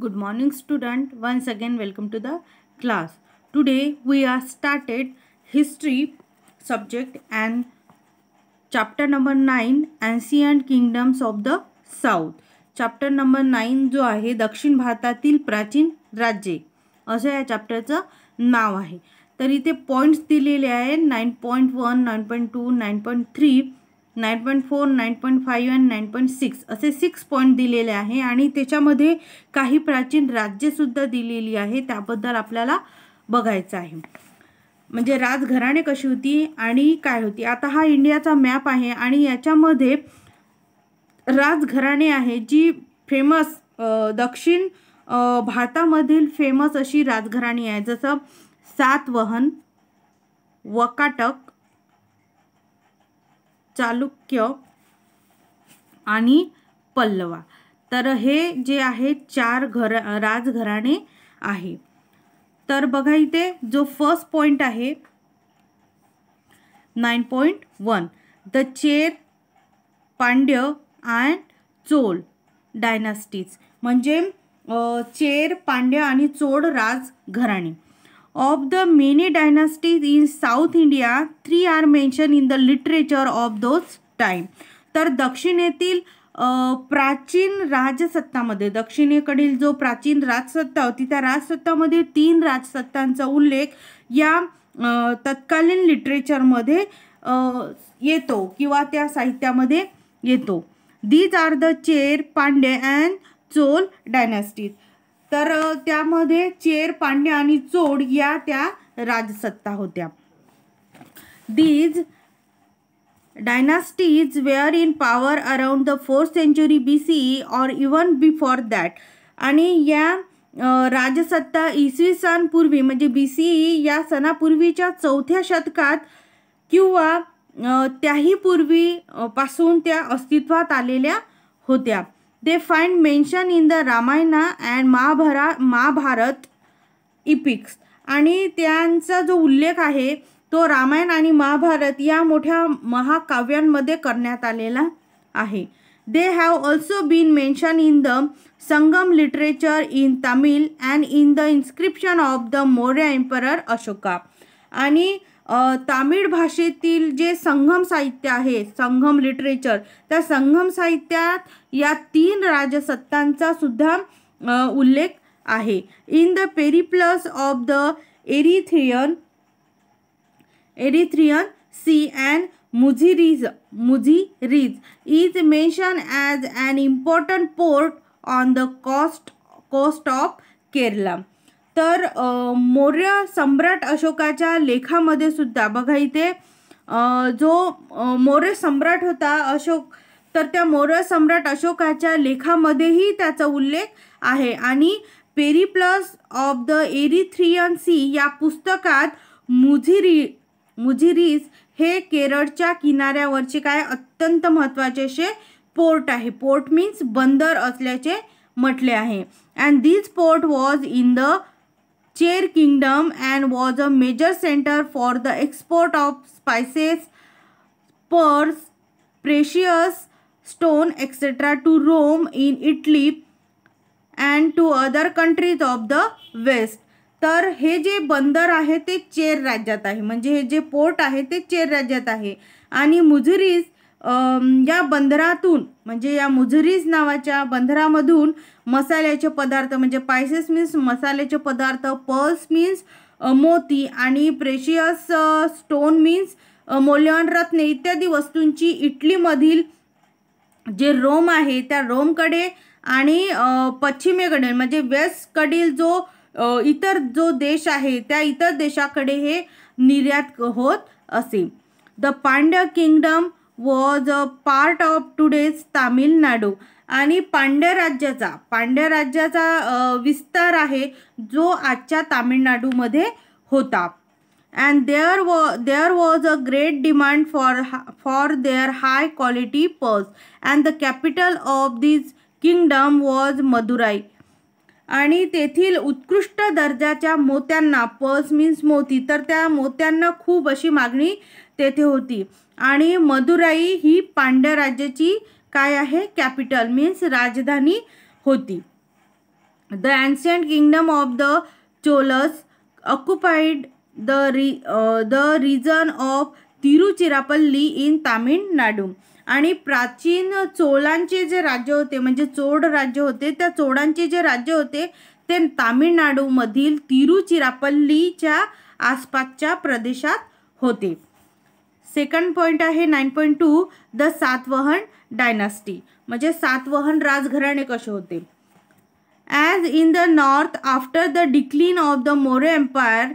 Good morning student once again welcome to the class today we are started history subject and chapter number nine ancient kingdoms of the south chapter number nine जो आहे दक्षिण भारतातील प्राचीन राज्य असं या चाप्टरचं नाव आहे तर इथे पॉइंट्स दिलेले आहेत nine point one nine point two nine point three nine point four nine point five and nine point six असे सिक्स पॉईंट दिलेले आहे आणि त्याच्यामध्ये काही प्राचीन राज्यसुद्धा दिलेली आहे त्याबद्दल आपल्याला बघायचं आहे म्हणजे राजघराणे कशी होती आणि काय होती आता हा इंडियाचा मॅप आहे आणि याच्यामध्ये राजघराणे आहे जी फेमस दक्षिण भारतामधील फेमस अशी राजघराणी आहे जसं सातवहन वकाटक चालुक्य आणि पल्लवा तर हे जे आहे चार घर राजघराणे आहे तर बघा इथे जो फर्स्ट पॉइंट आहे nine point one the Chera Pandya and Chola dynasties म्हणजे चेर पांड्य आणि चोड राजघराणे of the many dynasties in south India three are mention in the literature of those time तर दक्षिणेतील प्राचीन राजसत्तामध्ये दक्षिणेकडील जो प्राचीन राजसत्ता होती त्या राजसत्तामध्ये तीन राजसत्तांचा उल्लेख या तत्कालीन लिटरेचरमध्ये येतो किंवा त्या साहित्यामध्ये येतो these are the Chera Pandya and Chola dynasties तर त्यामध्ये चेर पांड्या आणि चोड या त्या राजसत्ता होत्या these dynasties were in power around the fourth century B C or even before that आणि या राजसत्ता इसवी सन म्हणजे बी सी e या सणापूर्वीच्या चौथ्या शतकात किंवा त्याही पूर्वी पासून त्या अस्तित्वात आलेल्या होत्या they find mention in the Ramayana and Mahabharata Mahabharata epics आणि त्यांचा जो उल्लेख आहे तो रामायण आणि महाभारत या मोठ्या महाकाव्यांमध्ये करण्यात आलेला आहे they have also been mention in the Sangam literature in Tamil and in the inscription of the Maurya emperor Ashoka आणि तामिळ भाषेतील जे संगम साहित्य आहे संगम लिटरेचर त्या संगम साहित्यात या तीन राजसत्तांचा सुद्धा उल्लेख आहे in the Periplus of the Erythraean Erythraean sea and Muziris Muziris is mention as an important port on the cost coast of Kerala तर मौर्य सम्राट अशोकाच्या लेखामध्ये सुद्धा बघा इथे जो मौर्य सम्राट होता अशोक तर त्या मौर्य सम्राट अशोकाच्या लेखामध्येही त्याचा उल्लेख आहे आणि Periplus of the Erythraean sea या पुस्तकात मुझिरी मुझिरीज हे केरळच्या किनाऱ्यावरचे काय अत्यंत महत्त्वाचे असे पोर्ट आहे पोर्ट मीन्स बंदर असल्याचे म्हटले आहे and this port was in the Chera kingdom and was a major centre for the export of spices pearls precious stone etcetera to Rome in Italy and to other countries of the west तर हे जे बंदर आहे ते chair राज्यात आहे म्हणजे हे जे पोर्ट आहे ते चेर राज्यात आहे आणि मुझरीज या बंदरातून म्हणजे या मुझरीज नावाच्या बंदरामधून मसाल्याचे पदार्थ म्हणजे पायसेस मीन्स मसाल्याचे पदार्थ पर्ल्स मीन्स मोती आणि प्रेशियस स्टोन मीन्स मौल्यवान रत्ने इत्यादी वस्तूंची इटलीमधील जे रोम आहे त्या रोमकडे आणि पश्चिमेकडे म्हणजे वेस्टकडील जो इतर जो देश आहे त्या इतर देशाकडे हे निर्यात होत असे the Pandya kingdom was a part of today's Tamil Nadu आणि पांड्य राज्याचा पांड्य राज्याचा विस्तार आहे जो आजच्या तामिळनाडूमध्ये होता and there wa there was a great demand for for their high quality pearls and the capital of this kingdom was Madurai आणि तेथील उत्कृष्ट दर्जाच्या मोत्यांना पर्स मीन्स मोती तर त्या मोत्यांना खूप अशी मागणी तेथे होती आणि मदुराई ही पांड्या राज्याची काय आहे कॅपिटल मीन्स राजधानी होती the ancient kingdom of the Cholas occupied the re the region of Tiruchirappalli in Tamil Nadu आणि प्राचीन चोलांचे जे राज्य होते म्हणजे चोड राज्य होते त्या चोडांचे जे राज्य होते ते तामिळनाडूमधील तिरुचिरापल्लीच्या आसपासच्या प्रदेशात होते सेकंड पॉईंट आहे nine point two the Satavahana dynasty म्हणजे सातवहन राजघराणे कसे होते as in the north after the decline of the Maurya empire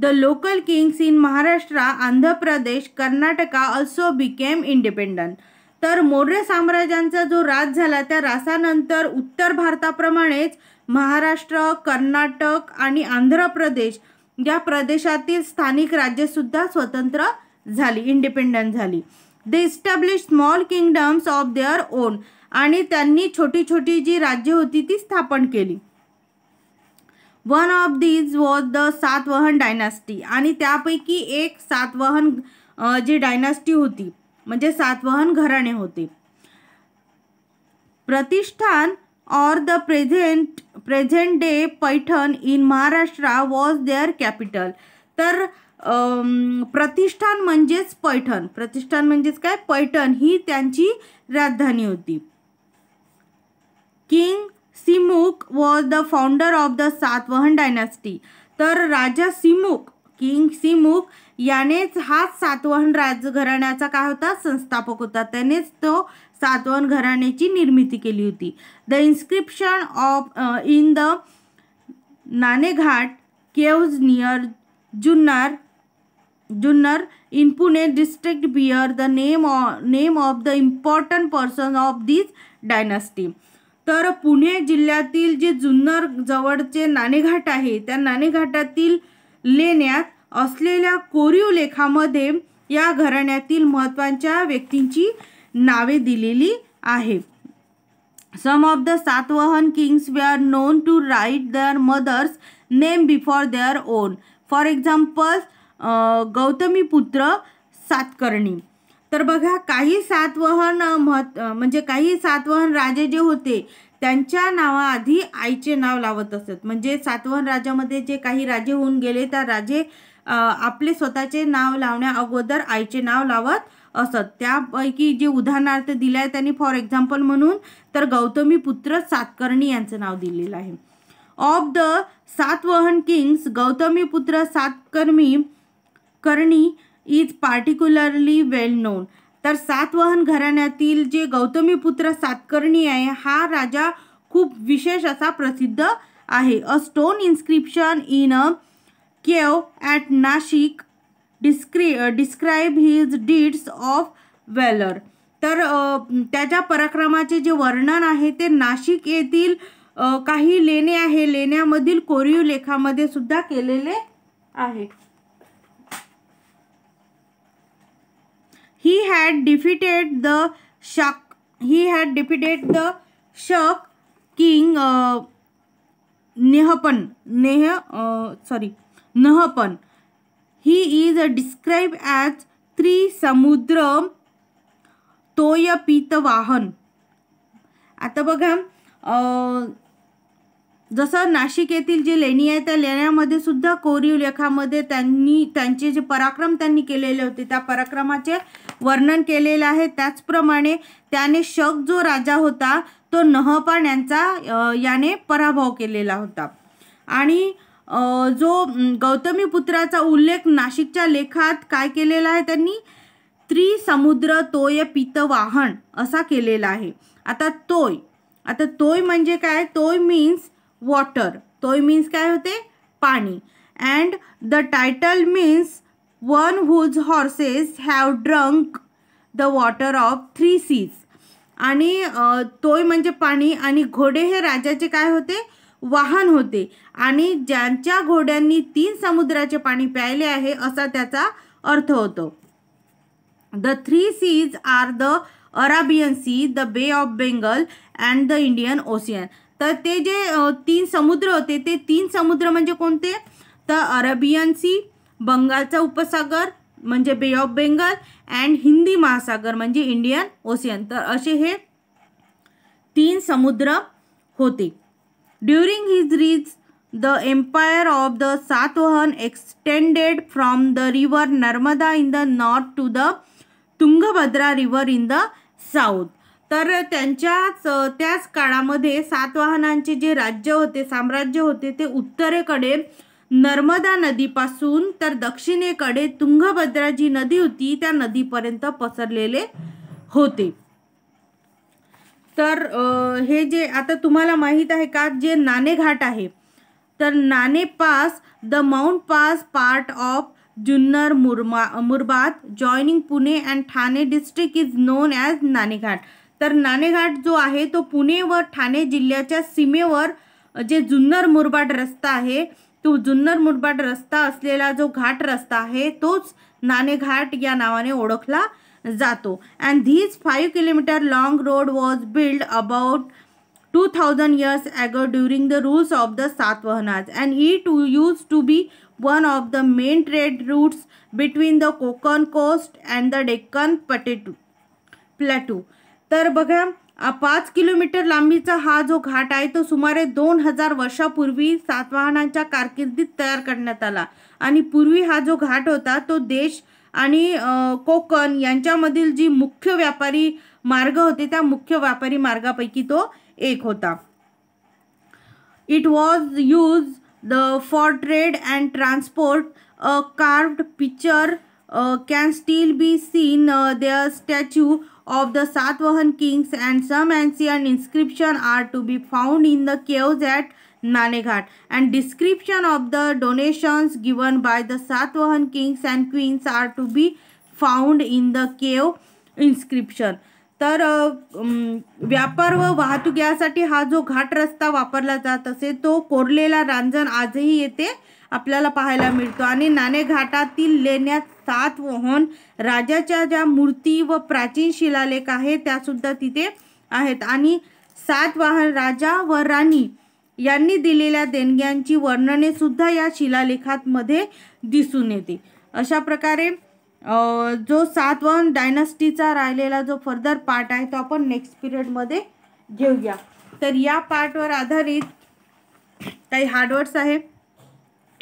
the local kings in Maharashtra Andhra Pradesh Karnataka also became independent तर मौर्य साम्राज्यांचा जो राज झाला त्या रासानंतर उत्तर भारताप्रमाणेच महाराष्ट्र कर्नाटक आणि आंध्र प्रदेश या प्रदेशातील स्थानिक राज्यसुद्धा स्वतंत्र झाली इंडिपेंडंट झाली they establish small kingdoms of their own आणि त्यांनी छोटी छोटी जी राज्य होती ती स्थापन केली one of these was the Satavahana dynasty आणि त्यापैकी एक सातवहन जी डायनास्टी होती म्हणजे सातवहन घराणे होते Pratishthan or the present present day Paithan in Maharashtra was their capital तर प्रतिष्ठान म्हणजेच पैठण प्रतिष्ठान म्हणजेच काय पैठण ही त्यांची राजधानी होती king Simuk was the founder of the Satavahana dynasty तर राजा सिमुक किंग सिमुक यानेच हा सातवहन घराण्याचा काय होता संस्थापक होता त्यानेच तो सातवहन घराण्याची निर्मिती केली होती the inscription of in the Naneghat caves near Junnar Junnar in Pune district bear the name name name the the person person this these तर पुणे जिल्ह्यातील जे जुन्नर जवळचे नाणेघाट आहे त्या नाणेघाटातील लेण्यात असलेल्या कोरीव लेखामध्ये या घराण्यातील महत्त्वाच्या व्यक्तींची नावे दिलेली आहे some of the Satavahana kings were known to write their mothers name before their own for example Gautamiputra Satakarni तर बघा काही सातवहन महत् म्हणजे काही सातवहन राजे जे होते त्यांच्या नावाआधी आईचे नाव लावत असत म्हणजे सातवहन राजामध्ये जे काही राजे होऊन गेले त्या राजे आपले स्वतःचे नाव लावण्या अगोदर आईचे नाव लावत असत त्यापैकी जे उदाहरणार्थ दिले आहे त्यांनी फॉर एक्झाम्पल म्हणून तर गौतमी पुत्र सातकर्णी यांचं नाव दिलेलं आहे of the Satavahana kings Gautamiputra Satakarni Karni is particularly well known तर सातवहन घराण्यातील जे गौतमीपुत्र सातकर्णी आहे हा राजा खूप विशेष असा प्रसिद्ध आहे a stone inscription in a cave at Nashik descri describe his deeds of valour तर त्याच्या पराक्रमाचे जे वर्णन आहे ते नाशिक येथील काही लेणे आहे लेण्यामधील कोरीव लेखामध्ये सुद्धा केलेले आहे he had defeated the Shak he had defeated the Shak king uh, Nehapan Neh uh, sorry Nahapan. He is uh, described as Tri Samudra Toya Pita Vahan. आता बघा जसं नाशिक येथील जे लेणी आहे त्या लेण्यामध्ये सुद्धा कोरीव लेखामध्ये त्यांनी त्यांचे जे पराक्रम त्यांनी केलेले होते त्या पराक्रमाचे वर्णन केलेलं आहे त्याचप्रमाणे त्याने शक जो राजा होता तो नहपान यांचा याने पराभव केलेला होता आणि जो गौतमी पुत्राचा उल्लेख नाशिकच्या लेखात काय केलेला आहे त्यांनी त्रिसमुद्र तोय पित वाहन असा केलेला आहे आता तोय आता तोय म्हणजे काय तोय मीन्स वॉटर तोय मीन्स काय होते पाणी and the title means one whose horses have drunk the water of three seas आणि तोय म्हणजे पाणी आणि घोडे हे राजाचे काय होते वाहन होते आणि ज्यांच्या घोड्यांनी तीन समुद्राचे पाणी प्यायले आहे असा त्याचा अर्थ होतो the three seas are the Arabian sea the bay of Bengal and the Indian ocean तर ते जे तीन समुद्र होते ते तीन समुद्र म्हणजे कोणते तर अरबियन सी बंगालचा उपसागर म्हणजे बे ऑफ बेंगल अँड हिंदी महासागर म्हणजे इंडियन ओशियन तर असे हे तीन समुद्र होते ड्युरिंग हिज रीज the empire of the Satavahana extended from the river Narmada in the north to the Tungabhadra river in the south तर त्यांच्याच त्याच काळामध्ये सातवाहनांचे जे राज्य होते साम्राज्य होते ते उत्तरेकडे नर्मदा नदीपासून तर दक्षिणेकडे तुंगभद्रा जी नदी होती त्या नदीपर्यंत पसरलेले होते तर हे जे आता तुम्हाला माहीत आहे का जे नाणेघाट आहे तर Nane pass the mount pass part of Junnar Murma Murbad joining Pune and Thane district is known as Naneghat तर नाणेघाट जो आहे तो पुणे व ठाणे जिल्ह्याच्या सीमेवर जे जुन्नर मुरबाड रस्ता आहे तो जुन्नर मुरबाड रस्ता असलेला जो घाट रस्ता आहे तोच नाणेघाट या नावाने ओळखला जातो and these five kilometer long road was build about two thousand years ago during the rules of the Satavahanas and it to use to be one of the main trade routes between the Konkan coast and the Deccan plateau plateau तर बघा पाच kilometre लांबीचा हा जो घाट आहे तो सुमारे दोन हजार वर्षापूर्वी सातवाहनांच्या कारकिर्दीत तयार करण्यात आला आणि पूर्वी हा जो घाट होता तो देश आणि कोकण यांच्यामधील जी मुख्य व्यापारी मार्ग होते त्या मुख्य व्यापारी मार्गापैकी तो एक होता it was use the for trade and transport a carved picture can still be seen there statue of the Satvahan kings and some ancient inscription are to be found in the caves at Naneghat and description of the donations given by the Satvahan kings and queens are to be found in the cave inscription. तर व्यापार व वाहतूक यासाठी हा जो घाट रस्ता वापरला जात असे तो कोरलेला रांजण आजही येथे आपल्याला पाहायला मिळतो आणि नाणे घाटातील लेण्यात सात वहन राजाच्या ज्या मूर्ती व प्राचीन शिलालेख आहे त्यासुद्धा तिथे आहेत आणि सात वाहन राजा व राणी यांनी दिलेल्या देणग्यांची वर्णने सुद्धा या शिलालेखात मध्ये दिसून येते अशा प्रकारे जो सातवन डायनास्टीचा राहिलेला जो फर्दर पार्ट आहे तो आपण नेक्स्ट पिरियडमध्ये घेऊया तर या पार्टवर आधारित काही हार्डवर्ड्स आहे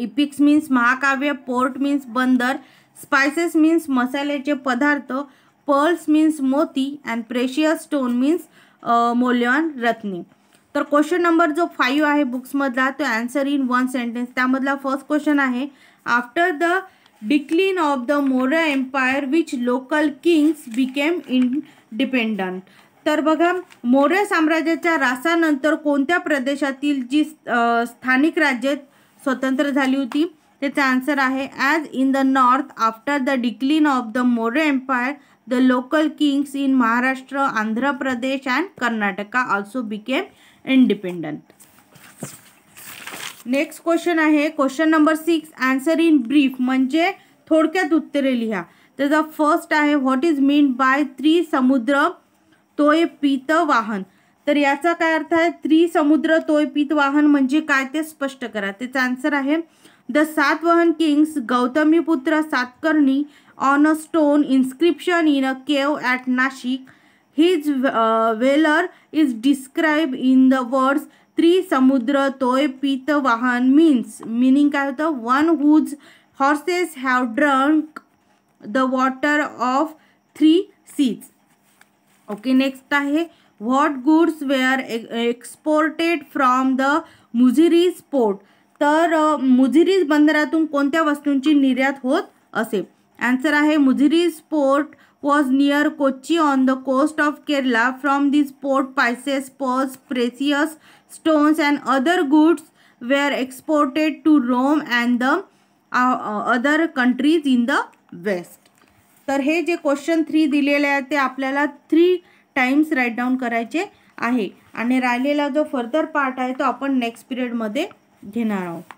इपिक्स मीन्स महाकाव्य पोर्ट मीन्स बंदर स्पायसेस मीन्स मसाल्याचे पदार्थ पर्ल्स मीन्स मोती अँड प्रेशियस स्टोन मीन्स मौल्यवान रत्नी तर क्वेश्चन नंबर जो फाईव्ह आहे बुक्समधला तो ॲन्सर इन वन सेंटेन्स त्यामधला फर्स्ट क्वेश्चन आहे after the decline the the empire which which local kings became dependent तर बघा मोर्य साम्राज्याच्या रासानंतर कोणत्या प्रदेशातील जी स्थानिक राज्यात स्वतंत्र झाली होती त्याचा आन्सर आहे as in the north after the decline of the Maurya empire the local kings in Maharashtra Andhra Pradesh and Karnataka also became independent next question आहे question number six answer in brief म्हणजे थोडक्यात उत्तरे लिहा त्याचा फर्स्ट आहे व्हॉट इज मीन बाय समुद्र तोय पीत वाहन तर याचा काय अर्थ आहे समुद्र तोय पीत वाहन म्हणजे काय ते स्पष्ट करा त्याचा आन्सर आहे द सात Satavahana kings putra Satakarni on a stone inscription in a cave at Nashik his valour is describe in the words त्रिसमुद्र तोय पित वाहन मीन्स मिनिंग काय होतं one whose horses have drunk the water of three seas okay next आहे what goods were exported from the Muziris port तर मुझिरीज बंदरातून कोणत्या वस्तूंची निर्यात होत असे आन्सर आहे Muziris port was near Kochi on the coast of Kerala from this port spices pearls precious stones and other goods were exported to Rome and the other countries in the west तर हे जे क्वेश्चन थ्री दिलेले आहे ते आपल्याला three times right down करायचे आहे आणि राहिलेला जो फर्दर पार्ट आहे तो आपण नेक्स्ट पिरियडमध्ये घेणार आहोत